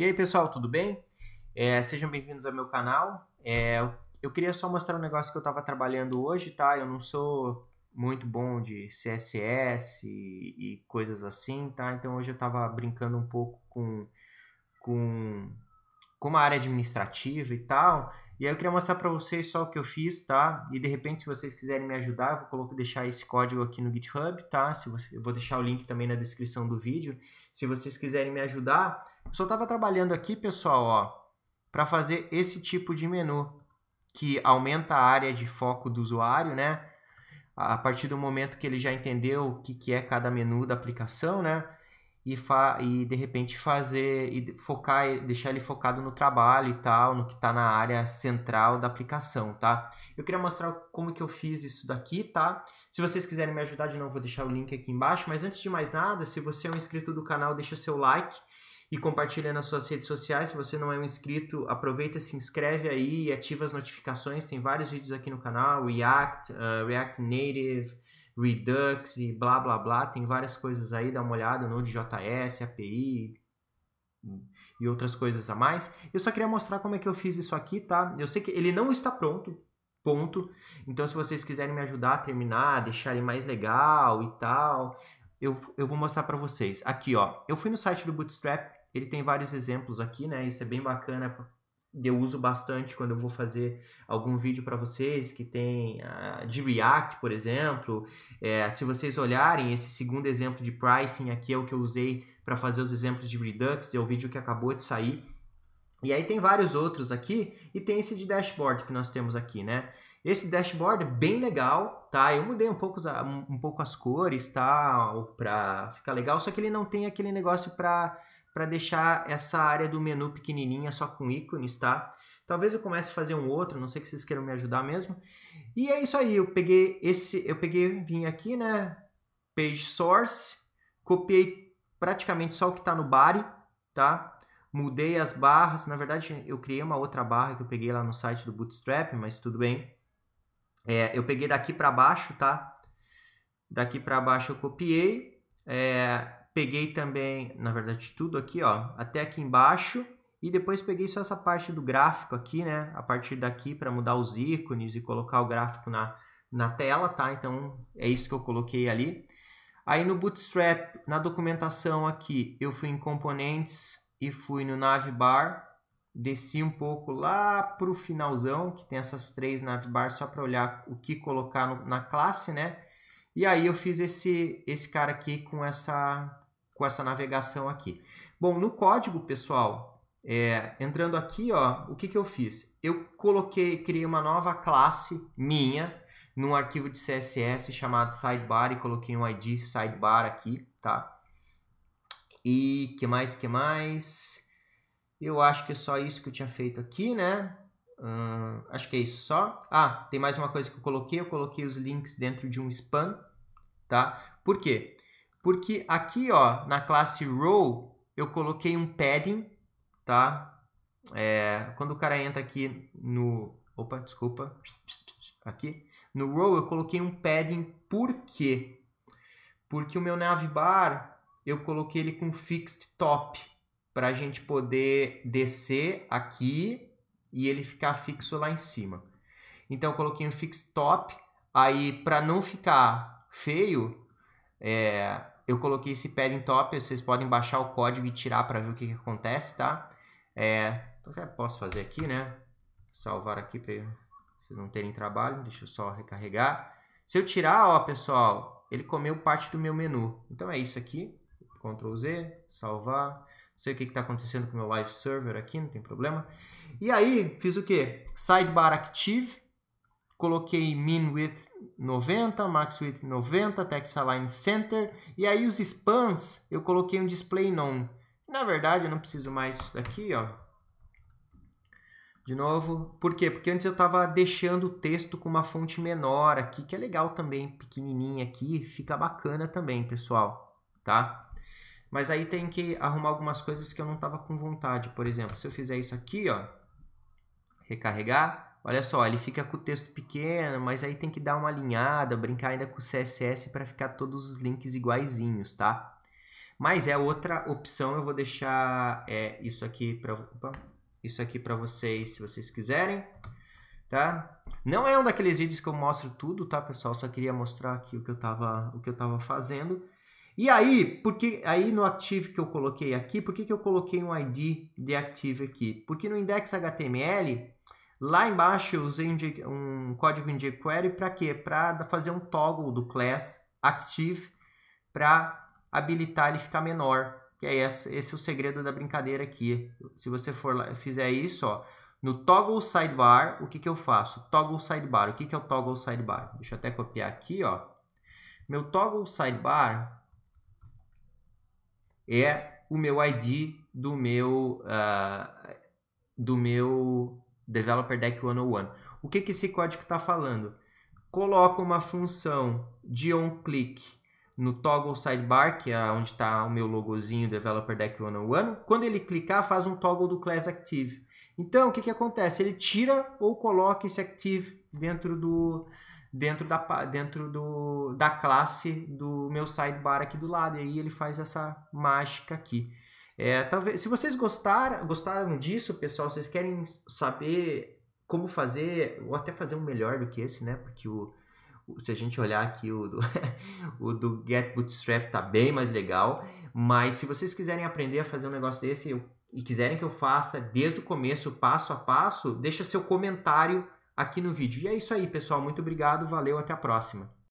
E aí pessoal, tudo bem? É, sejam bem-vindos ao meu canal. É, eu queria só mostrar um negócio que eu estava trabalhando hoje, tá? Eu não sou muito bom de CSS e, e coisas assim, tá? Então hoje eu estava brincando um pouco com, com como a área administrativa e tal. E aí eu queria mostrar para vocês só o que eu fiz, tá? E de repente, se vocês quiserem me ajudar, eu vou colocar, deixar esse código aqui no GitHub, tá? Se você, eu vou deixar o link também na descrição do vídeo. Se vocês quiserem me ajudar, eu só estava trabalhando aqui, pessoal, ó, para fazer esse tipo de menu que aumenta a área de foco do usuário, né? A partir do momento que ele já entendeu o que, que é cada menu da aplicação, né? e, fa e de repente fazer e focar deixar ele focado no trabalho e tal no que está na área central da aplicação tá eu queria mostrar como que eu fiz isso daqui tá se vocês quiserem me ajudar de novo vou deixar o link aqui embaixo mas antes de mais nada se você é um inscrito do canal deixa seu like e compartilha nas suas redes sociais se você não é um inscrito aproveita se inscreve aí e ativa as notificações tem vários vídeos aqui no canal React uh, React Native Redux e blá blá blá. Tem várias coisas aí, dá uma olhada, Node.js, API e outras coisas a mais. Eu só queria mostrar como é que eu fiz isso aqui, tá? Eu sei que ele não está pronto, ponto. Então, se vocês quiserem me ajudar a terminar, deixar ele mais legal e tal, eu, eu vou mostrar para vocês. Aqui, ó, eu fui no site do Bootstrap, ele tem vários exemplos aqui, né? Isso é bem bacana eu uso bastante quando eu vou fazer algum vídeo para vocês que tem uh, de React, por exemplo. É, se vocês olharem esse segundo exemplo de pricing aqui é o que eu usei para fazer os exemplos de Redux, é o vídeo que acabou de sair. E aí tem vários outros aqui e tem esse de dashboard que nós temos aqui, né? Esse dashboard é bem legal, tá? Eu mudei um pouco, um pouco as cores, tal, tá? para ficar legal, só que ele não tem aquele negócio para para deixar essa área do menu pequenininha só com ícones, tá? Talvez eu comece a fazer um outro, não sei que vocês queiram me ajudar mesmo. E é isso aí, eu peguei esse, eu peguei, vim aqui, né, page source, copiei praticamente só o que está no body, tá? Mudei as barras, na verdade eu criei uma outra barra que eu peguei lá no site do Bootstrap, mas tudo bem. É, eu peguei daqui para baixo, tá? Daqui para baixo eu copiei, é, Peguei também, na verdade, tudo aqui, ó, até aqui embaixo. E depois peguei só essa parte do gráfico aqui, né? A partir daqui para mudar os ícones e colocar o gráfico na, na tela, tá? Então, é isso que eu coloquei ali. Aí no Bootstrap, na documentação aqui, eu fui em componentes e fui no navbar. Desci um pouco lá pro finalzão, que tem essas três navbar só para olhar o que colocar no, na classe, né? E aí eu fiz esse, esse cara aqui com essa com essa navegação aqui. Bom, no código, pessoal, é, entrando aqui, ó, o que, que eu fiz? Eu coloquei, criei uma nova classe minha num arquivo de CSS chamado sidebar e coloquei um ID sidebar aqui, tá? E que mais, que mais? Eu acho que é só isso que eu tinha feito aqui, né? Hum, acho que é isso só. Ah, tem mais uma coisa que eu coloquei. Eu coloquei os links dentro de um span, tá? Por quê? Porque aqui, ó, na classe row, eu coloquei um padding, tá? É, quando o cara entra aqui no... Opa, desculpa. Aqui. No row, eu coloquei um padding. Por quê? Porque o meu navbar, eu coloquei ele com fixed top. Para a gente poder descer aqui e ele ficar fixo lá em cima. Então, eu coloquei um fixed top. Aí, para não ficar feio, é, eu coloquei esse padding top, vocês podem baixar o código e tirar para ver o que, que acontece, tá? É, então, posso fazer aqui, né? Salvar aqui para vocês não terem trabalho. Deixa eu só recarregar. Se eu tirar, ó, pessoal, ele comeu parte do meu menu. Então é isso aqui. Ctrl Z, salvar. Não sei o que está acontecendo com o meu live server aqui, não tem problema. E aí, fiz o que? Sidebar Active. Coloquei min with 90, Max Width 90, Text Align Center. E aí os spans, eu coloquei um Display None. Na verdade, eu não preciso mais daqui, ó. De novo, por quê? Porque antes eu estava deixando o texto com uma fonte menor aqui, que é legal também, pequenininha aqui, fica bacana também, pessoal, tá? Mas aí tem que arrumar algumas coisas que eu não estava com vontade, por exemplo, se eu fizer isso aqui, ó, recarregar, Olha só, ele fica com o texto pequeno, mas aí tem que dar uma alinhada, brincar ainda com o CSS para ficar todos os links iguaizinhos, tá? Mas é outra opção, eu vou deixar é, isso aqui para isso aqui para vocês, se vocês quiserem, tá? Não é um daqueles vídeos que eu mostro tudo, tá, pessoal? Só queria mostrar aqui o que eu tava, o que eu tava fazendo. E aí, porque aí no active que eu coloquei aqui, por que, que eu coloquei um ID de active aqui? Porque no index.html Lá embaixo eu usei um, código em jQuery para quê? Para fazer um toggle do class active para habilitar ele ficar menor. Que é esse, esse é o segredo da brincadeira aqui. Se você for lá, fizer isso, ó, no toggle sidebar, o que, que eu faço? Toggle sidebar. O que, que é o toggle sidebar? Deixa eu até copiar aqui, ó. Meu toggle sidebar é o meu ID do meu uh, do meu Developer Deck 101. O que, que esse código está falando? Coloca uma função de onClick no toggle sidebar, que é onde está o meu logozinho Developer Deck 101. Quando ele clicar, faz um toggle do class active. Então, o que, que acontece? Ele tira ou coloca esse active dentro do dentro da dentro do, da classe do meu sidebar aqui do lado. E aí ele faz essa mágica aqui. É, talvez, se vocês gostaram, gostaram disso, pessoal, vocês querem saber como fazer, ou até fazer um melhor do que esse, né? Porque o, se a gente olhar aqui o do, o do Get Bootstrap tá bem mais legal, mas se vocês quiserem aprender a fazer um negócio desse eu, e quiserem que eu faça desde o começo, passo a passo, deixa seu comentário aqui no vídeo. E é isso aí, pessoal. Muito obrigado, valeu, até a próxima.